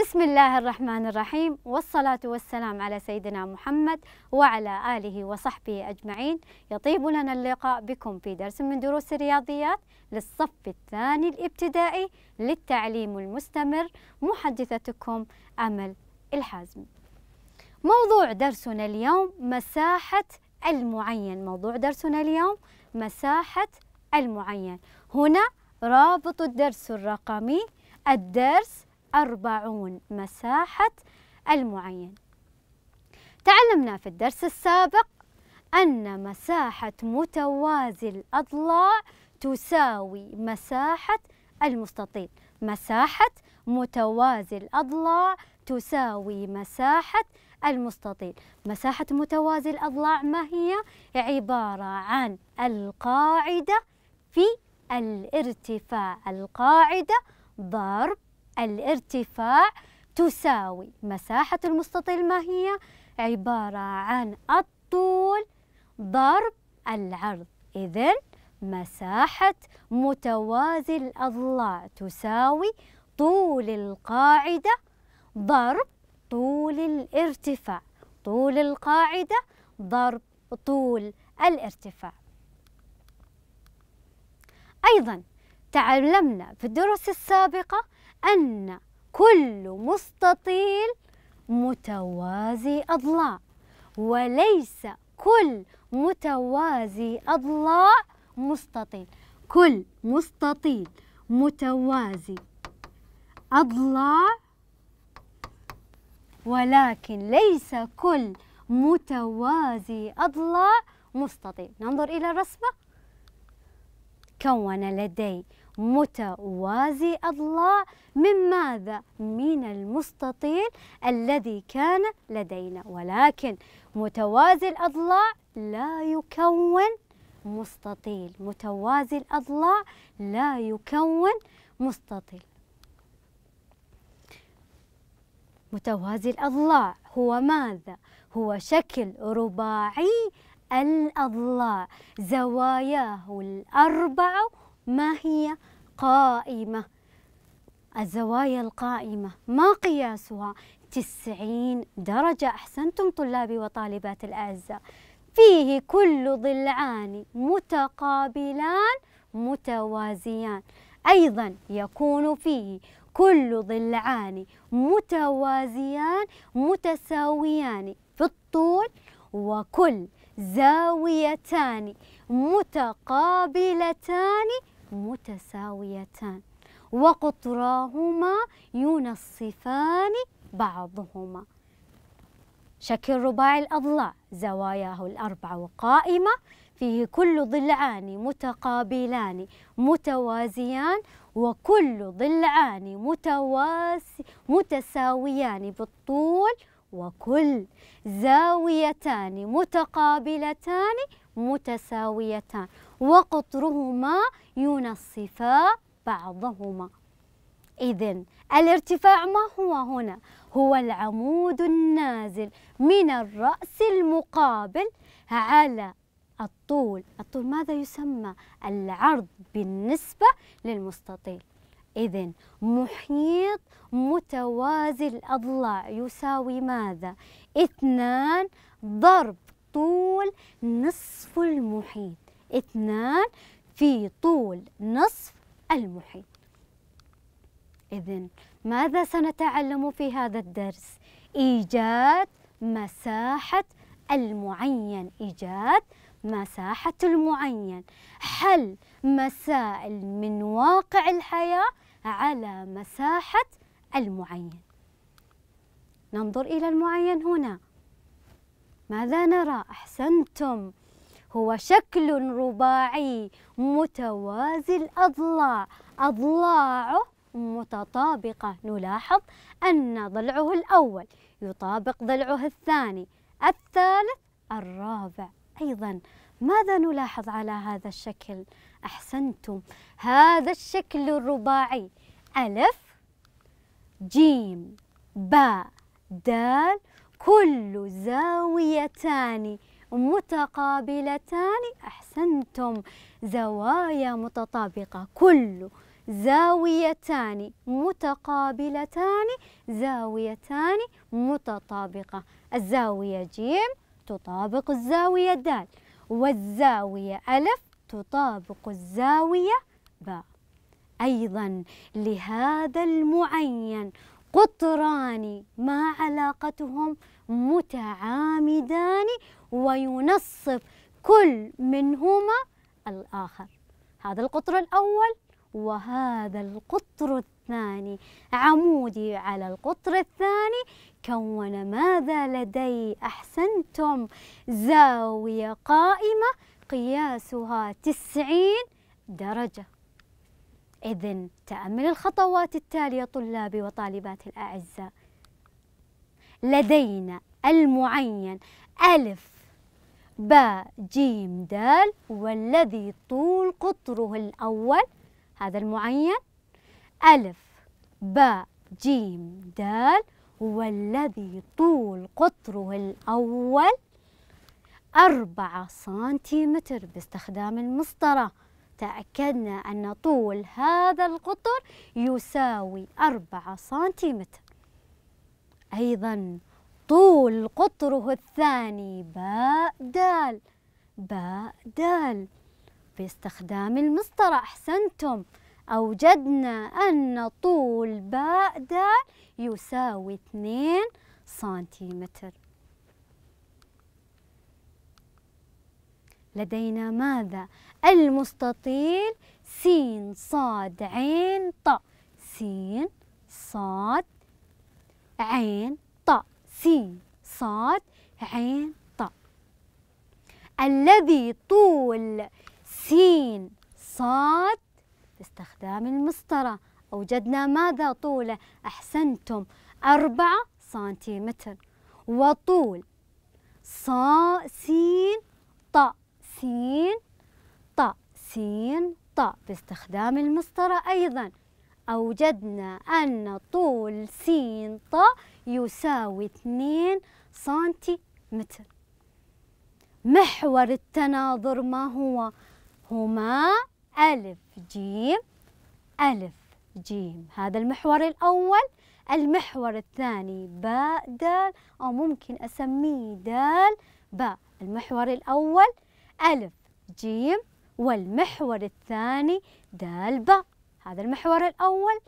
بسم الله الرحمن الرحيم والصلاة والسلام على سيدنا محمد وعلى آله وصحبه أجمعين يطيب لنا اللقاء بكم في درس من دروس الرياضيات للصف الثاني الابتدائي للتعليم المستمر محدثتكم أمل الحازم موضوع درسنا اليوم مساحة المعين موضوع درسنا اليوم مساحة المعين هنا رابط الدرس الرقمي الدرس أربعون مساحة المعين تعلمنا في الدرس السابق أن مساحة متوازي الأضلاع تساوي مساحة المستطيل مساحة متوازي الأضلاع تساوي مساحة المستطيل مساحة متوازي الأضلاع ما هي؟ عبارة عن القاعدة في الارتفاع القاعدة ضرب الارتفاع تساوي مساحة المستطيل ما هي عبارة عن الطول ضرب العرض إذن مساحة متوازي الأضلاع تساوي طول القاعدة ضرب طول الارتفاع طول القاعدة ضرب طول الارتفاع أيضا تعلمنا في الدروس السابقة أن كل مستطيل متوازي أضلاع وليس كل متوازي أضلاع مستطيل كل مستطيل متوازي أضلاع ولكن ليس كل متوازي أضلاع مستطيل ننظر إلى الرسمة كون لدي متوازي أضلاع من ماذا؟ من المستطيل الذي كان لدينا ولكن متوازي الأضلاع لا يكون مستطيل متوازي الأضلاع لا يكون مستطيل متوازي الأضلاع هو ماذا؟ هو شكل رباعي الأضلاع زواياه الأربعة ما هي قائمة الزوايا القائمة ما قياسها تسعين درجة أحسنتم طلابي وطالبات الأعزاء فيه كل ضلعان متقابلان متوازيان أيضا يكون فيه كل ضلعان متوازيان متساويان في الطول وكل زاويتان متقابلتان متساويتان وقطراهما ينصفان بعضهما شكل رباعي الأضلاع زواياه الأربعة وقائمة فيه كل ضلعان متقابلان متوازيان وكل ضلعان متواسي متساويان بالطول وكل زاويتان متقابلتان متساويتان وقطرهما ينصفا بعضهما إذا الارتفاع ما هو هنا؟ هو العمود النازل من الرأس المقابل على الطول الطول ماذا يسمى؟ العرض بالنسبة للمستطيل إذا محيط متوازي الأضلاع يساوي ماذا؟ اثنان ضرب طول نصف المحيط اثنان في طول نصف المحيط إذن ماذا سنتعلم في هذا الدرس؟ إيجاد مساحة المعين إيجاد مساحة المعين حل مسائل من واقع الحياة على مساحة المعين ننظر إلى المعين هنا ماذا نرى؟ أحسنتم هو شكل رباعي متوازي الأضلاع أضلاعه متطابقة نلاحظ أن ضلعه الأول يطابق ضلعه الثاني الثالث الرابع أيضا ماذا نلاحظ على هذا الشكل؟ أحسنتم هذا الشكل الرباعي ألف جيم باء دال كل زاويتان متقابلتان أحسنتم زوايا متطابقة كل زاويتان متقابلتان زاويتان متطابقة الزاوية جيم تطابق الزاوية دال والزاوية ألف تطابق الزاوية باء أيضا لهذا المعين قطران ما علاقتهم؟ متعامدان وينصب كل منهما الآخر هذا القطر الأول وهذا القطر الثاني عمودي على القطر الثاني كون ماذا لدي أحسنتم زاوية قائمة قياسها تسعين درجة إذن تأمل الخطوات التالية طلابي وطالباتي الأعزاء لدينا المعين ألف ب جيم دال والذي طول قطره الأول هذا المعين ألف ب جيم دال والذي طول قطره الأول أربعة سنتيمتر باستخدام المسطرة تأكدنا أن طول هذا القطر يساوي أربعة سنتيمتر أيضا طول قطره الثاني باء دال باء دال باستخدام المسطرة أحسنتم أوجدنا أن طول باء دال يساوي 2 سنتيمتر لدينا ماذا؟ المستطيل سين صاد عين ط سين صاد عين ط سين صاد عين ط الذي طول سين صاد باستخدام المسطرة أوجدنا ماذا طوله أحسنتم أربعة سنتيمتر وطول ص سين ط سين ط سين ط باستخدام المسطرة أيضا أوجدنا أن طول س ط يساوي 2 سنتيمتر محور التناظر ما هو؟ هما ألف جيم ألف جيم هذا المحور الأول المحور الثاني باء دال أو ممكن أسميه دال باء المحور الأول ألف جيم والمحور الثاني دال باء هذا المحور الأول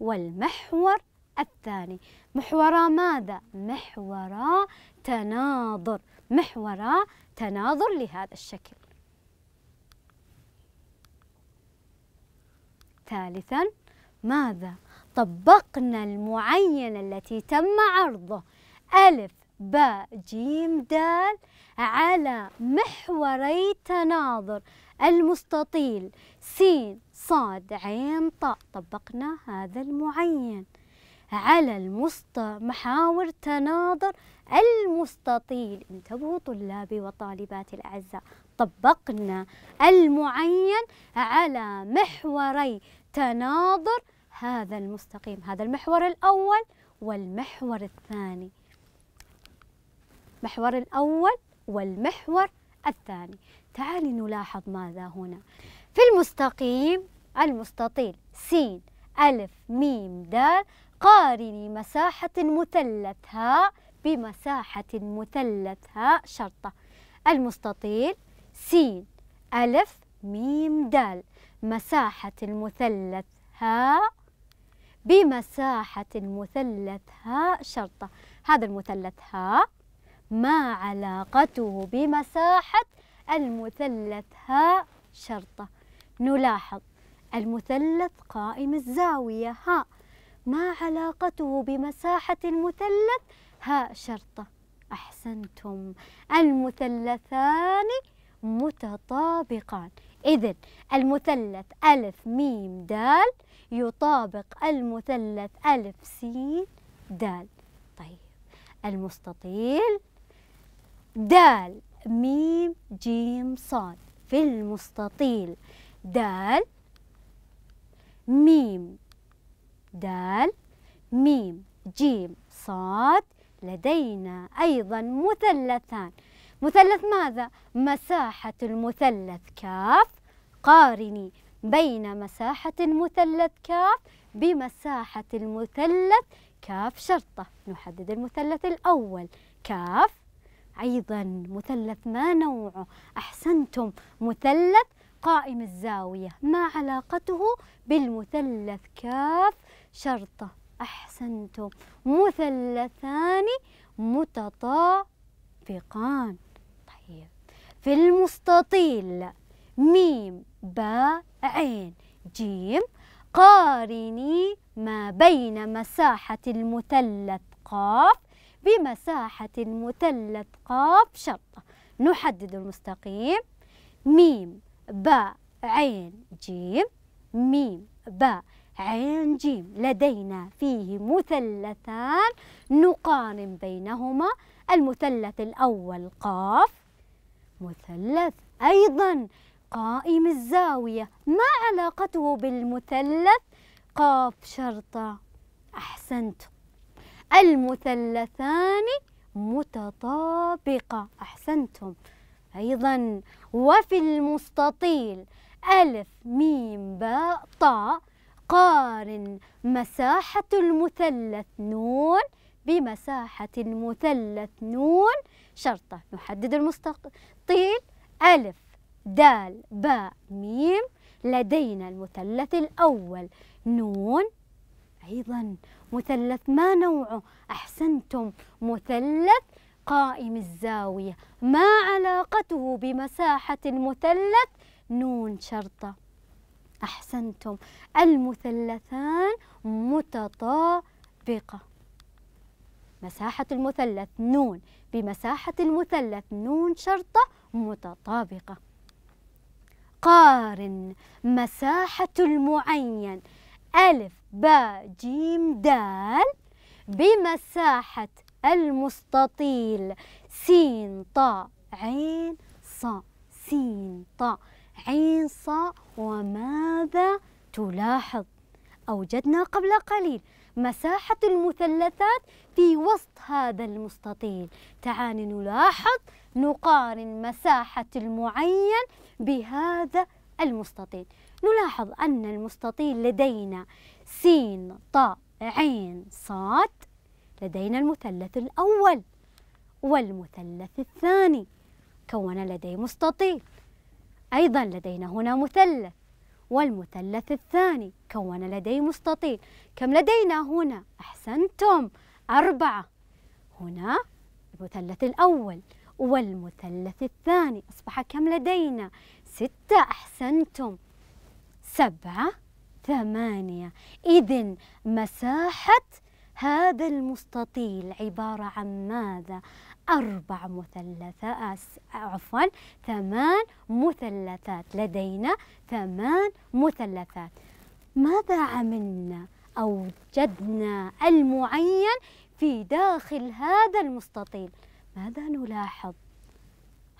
والمحور الثاني محورا ماذا؟ محورا تناظر محورا تناظر لهذا الشكل ثالثا ماذا؟ طبقنا المعينة التي تم عرضه ألف باء جيم دال على محوري تناظر المستطيل س صاد عين طاء طبقنا هذا المعين على المست محاور تناظر المستطيل انتبهوا طلابي وطالباتي الأعزاء طبقنا المعين على محوري تناظر هذا المستقيم هذا المحور الأول والمحور الثاني محور الأول والمحور الثاني تعالي نلاحظ ماذا هنا في المستقيم المستطيل س ألف ميم دال قارني مساحة مثلث هاء بمساحة مثلث هاء شرطة المستطيل س ألف ميم دال مساحة المثلث هاء بمساحة المثلث هاء شرطة هذا المثلث هاء ما علاقته بمساحة المثلث هاء شرطة نلاحظ المثلث قائم الزاوية ها ما علاقته بمساحة المثلث ها شرطة أحسنتم المثلثان متطابقان إذا المثلث ألف ميم دال يطابق المثلث ألف سين دال طيب المستطيل دال ميم جيم صاد في المستطيل دال ميم دال ميم جيم صاد لدينا أيضا مثلثان مثلث ماذا؟ مساحة المثلث كاف قارني بين مساحة المثلث كاف بمساحة المثلث كاف شرطة نحدد المثلث الأول كاف أيضا مثلث ما نوعه أحسنتم مثلث قائم الزاوية ما علاقته بالمثلث كاف شرطة أحسنتم مثلثان متطابقان طيب في المستطيل ميم باء عين جيم قارني ما بين مساحة المثلث قاف بمساحة المثلث قاف شرطة نحدد المستقيم ميم باء عين جيم ميم باء عين جيم لدينا فيه مثلثان نقارن بينهما المثلث الأول قاف مثلث أيضا قائم الزاوية ما علاقته بالمثلث قاف شرطة أحسنت المثلثان متطابقة أحسنتم أيضا وفي المستطيل ألف ميم باء طاء قارن مساحة المثلث نون بمساحة المثلث نون شرطة نحدد المستطيل ألف دال باء ميم لدينا المثلث الأول نون أيضا مثلث ما نوعه أحسنتم مثلث قائم الزاوية ما علاقته بمساحة المثلث نون شرطة أحسنتم المثلثان متطابقة مساحة المثلث نون بمساحة المثلث نون شرطة متطابقة قارن مساحة المعين ألف باء جيم دال بمساحة المستطيل سين طاء عين ص سين طاء عين ص وماذا تلاحظ أوجدنا قبل قليل مساحة المثلثات في وسط هذا المستطيل تعال نلاحظ نقارن مساحة المعين بهذا المستطيل نلاحظ أن المستطيل لدينا سين طاء عين صاد لدينا المثلث الأول والمثلث الثاني كون لدي مستطيل أيضا لدينا هنا مثلث والمثلث الثاني كون لدي مستطيل كم لدينا هنا أحسنتم أربعة هنا المثلث الأول والمثلث الثاني أصبح كم لدينا ستة أحسنتم سبعة ثمانية إذن مساحة هذا المستطيل عبارة عن ماذا؟ أربع مثلثات عفوا ثمان مثلثات لدينا ثمان مثلثات ماذا عملنا؟ أوجدنا المعين في داخل هذا المستطيل ماذا نلاحظ؟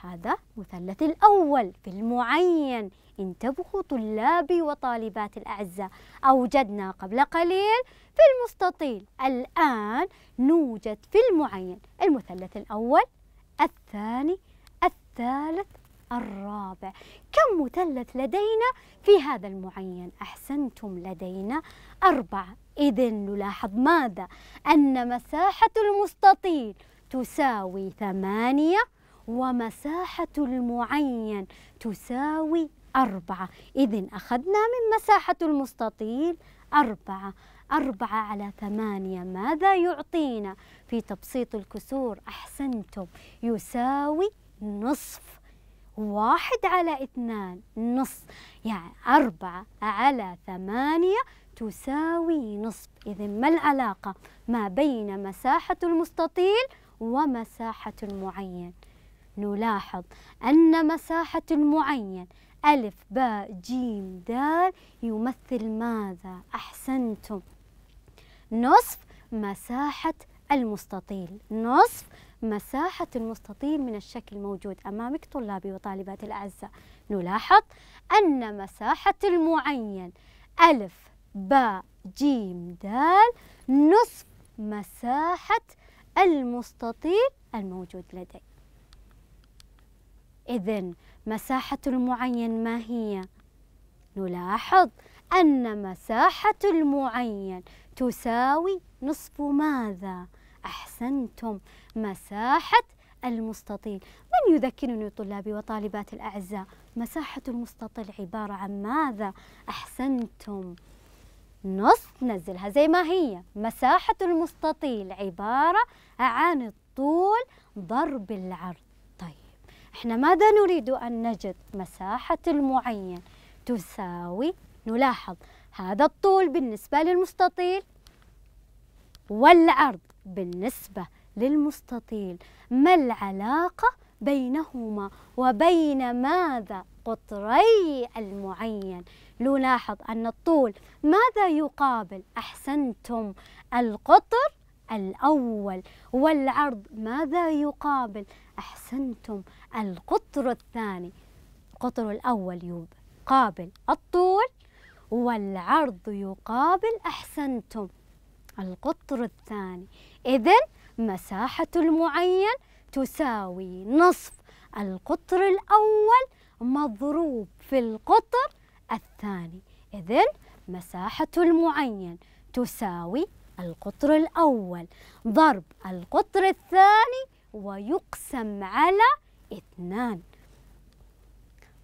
هذا مثلث الأول في المعين انتبهوا طلابي وطالباتي الأعزاء أوجدنا قبل قليل في المستطيل الآن نوجد في المعين المثلث الأول الثاني الثالث الرابع كم مثلث لدينا في هذا المعين أحسنتم لدينا أربعة إذا نلاحظ ماذا أن مساحة المستطيل تساوي ثمانية ومساحة المعين تساوي أربعة إذا أخذنا من مساحة المستطيل أربعة أربعة على ثمانية ماذا يعطينا في تبسيط الكسور أحسنتم يساوي نصف واحد على اثنان نصف يعني أربعة على ثمانية تساوي نصف إذا ما العلاقة ما بين مساحة المستطيل ومساحة المعين نلاحظ أن مساحة المعين ألف باء جيم دال يمثل ماذا أحسنتم نصف مساحة المستطيل نصف مساحة المستطيل من الشكل الموجود أمامك طلابي وطالباتي الأعزاء نلاحظ أن مساحة المعين ألف باء جيم دال نصف مساحة المستطيل الموجود لدي إذن مساحة المعين ما هي؟ نلاحظ أن مساحة المعين تساوي نصف ماذا؟ أحسنتم مساحة المستطيل من يذكرني طلابي وطالبات الأعزاء مساحة المستطيل عبارة عن ماذا؟ أحسنتم نصف نزلها زي ما هي مساحة المستطيل عبارة عن الطول ضرب العرض إحنا ماذا نريد أن نجد؟ مساحة المعين تساوي نلاحظ هذا الطول بالنسبة للمستطيل والعرض بالنسبة للمستطيل ما العلاقة بينهما وبين ماذا قطري المعين نلاحظ أن الطول ماذا يقابل أحسنتم القطر الأول والعرض ماذا يقابل أحسنتم القطر الثاني القطر الأول يقابل الطول والعرض يقابل أحسنتم القطر الثاني إذن مساحة المعين تساوي نصف القطر الأول مضروب في القطر الثاني إذن مساحة المعين تساوي القطر الأول ضرب القطر الثاني ويقسم على اثنان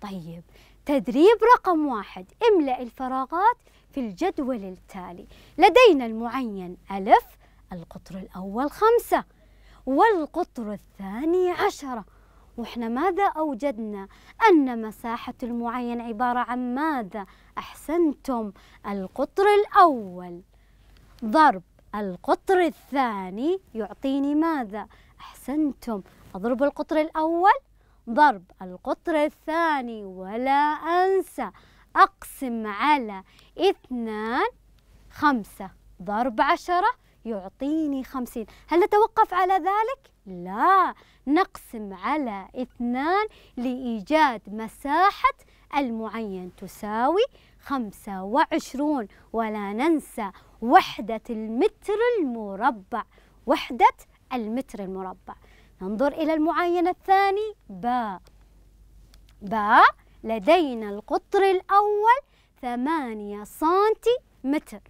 طيب تدريب رقم واحد املأ الفراغات في الجدول التالي لدينا المعين ألف القطر الأول خمسة والقطر الثاني عشرة وإحنا ماذا أوجدنا؟ أن مساحة المعين عبارة عن ماذا؟ أحسنتم القطر الأول ضرب القطر الثاني يعطيني ماذا؟ أحسنتم أضرب القطر الأول ضرب القطر الثاني ولا أنسى أقسم على اثنان خمسة ضرب عشرة يعطيني خمسين هل نتوقف على ذلك؟ لا نقسم على اثنان لإيجاد مساحة المعين تساوي خمسة وعشرون ولا ننسى وحدة المتر المربع وحدة المتر المربع ننظر إلى المعاينة الثاني باء باء لدينا القطر الأول ثمانية سنتي متر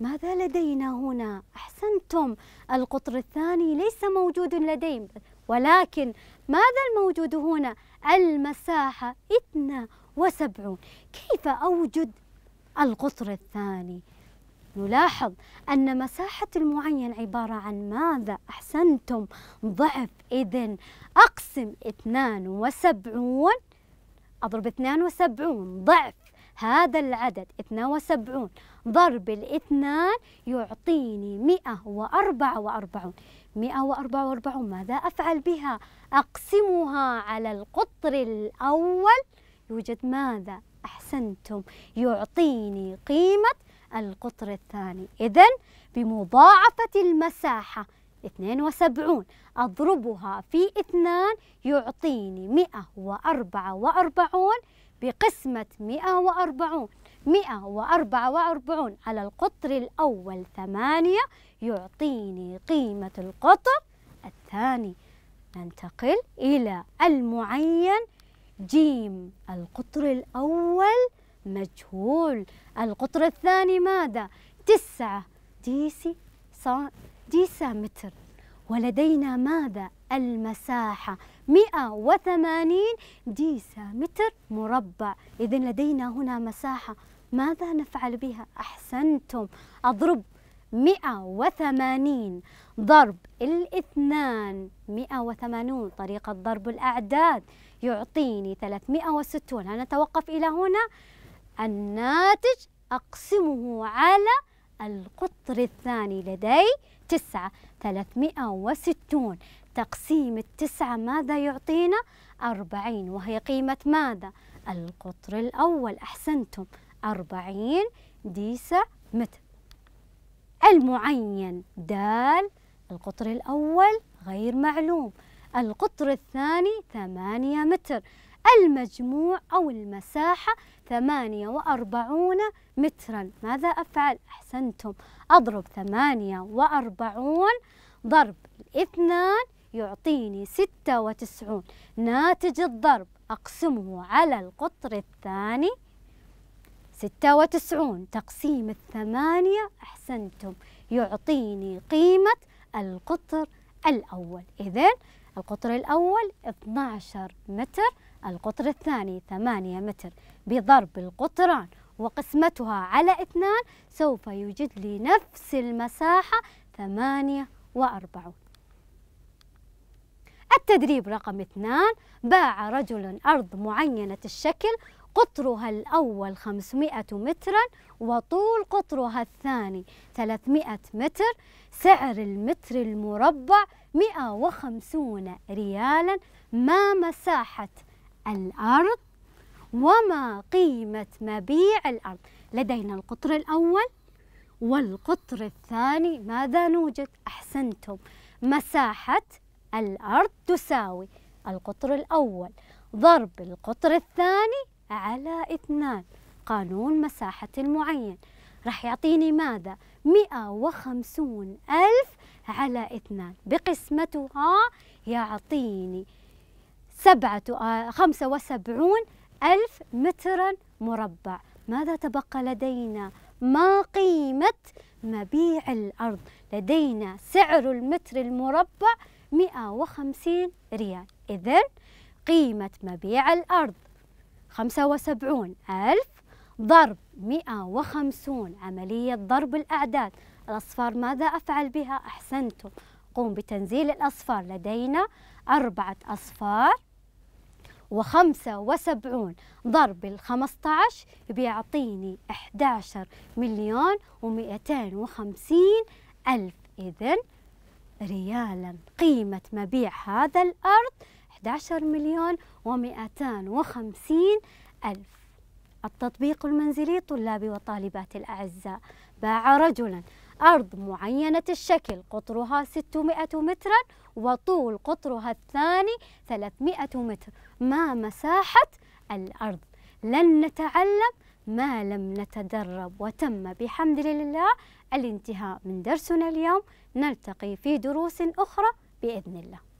ماذا لدينا هنا؟ أحسنتم القطر الثاني ليس موجود لدينا ولكن ماذا الموجود هنا؟ المساحة 72 كيف أوجد القطر الثاني؟ نلاحظ أن مساحة المعين عبارة عن ماذا أحسنتم ضعف إذن أقسم 72 أضرب 72 ضعف هذا العدد 72 ضرب الاثنان يعطيني 144 144 ماذا أفعل بها؟ أقسمها على القطر الأول يوجد ماذا؟ أحسنتم يعطيني قيمة القطر الثاني إذا بمضاعفة المساحة 72 أضربها في 2 يعطيني 144 بقسمة 140 144 على القطر الأول 8 يعطيني قيمة القطر الثاني ننتقل إلى المعين جيم القطر الأول مجهول القطر الثاني ماذا؟ تسعة ديسي صا ديسا متر ولدينا ماذا؟ المساحة 180 ديسا متر مربع إذا لدينا هنا مساحة ماذا نفعل بها؟ أحسنتم أضرب 180 ضرب الاثنان 180 طريقة ضرب الأعداد يعطيني 360 هل نتوقف إلى هنا؟ الناتج أقسمه على القطر الثاني لدي تسعة ثلاثمائة وستون تقسيم التسعة ماذا يعطينا؟ أربعين وهي قيمة ماذا؟ القطر الأول أحسنتم أربعين ديسة متر المعين دال القطر الأول غير معلوم القطر الثاني ثمانية متر المجموع أو المساحة ثمانية وأربعون مترا ماذا أفعل؟ أحسنتم أضرب ثمانية وأربعون ضرب 2 يعطيني ستة وتسعون ناتج الضرب أقسمه على القطر الثاني ستة وتسعون تقسيم الثمانية أحسنتم يعطيني قيمة القطر الأول إذن القطر الأول 12 متر القطر الثاني ثمانية متر بضرب القطران وقسمتها على اثنان سوف يوجد لي نفس المساحة ثمانية وأربعون التدريب رقم اثنان باع رجل أرض معينة الشكل قطرها الأول 500 مترا وطول قطرها الثاني 300 متر سعر المتر المربع 150 ريالا ما مساحة الأرض وما قيمة مبيع الأرض لدينا القطر الأول والقطر الثاني ماذا نوجد؟ أحسنتم مساحة الأرض تساوي القطر الأول ضرب القطر الثاني على اثنان قانون مساحة المعين راح يعطيني ماذا؟ مئة وخمسون ألف على اثنان بقسمتها يعطيني سبعة خمسة وسبعون ألف مترا مربع ماذا تبقى لدينا؟ ما قيمة مبيع الأرض؟ لدينا سعر المتر المربع 150 ريال إذا قيمة مبيع الأرض 75 ألف ضرب 150 عملية ضرب الأعداد الأصفار ماذا أفعل بها؟ أحسنتم قوم بتنزيل الأصفار لدينا أربعة أصفار وخمسة وسبعون ضرب الخمسة عشر بيعطيني أحد عشر مليون ومئتين وخمسين ألف إذن ريالا قيمة مبيع هذا الأرض أحد عشر مليون ومئتين وخمسين ألف التطبيق المنزلي طلابي وطالباتي الأعزاء باع رجلاً أرض معينة الشكل قطرها 600 مترا وطول قطرها الثاني 300 متر ما مساحة الأرض لن نتعلم ما لم نتدرب وتم بحمد لله الانتهاء من درسنا اليوم نلتقي في دروس أخرى بإذن الله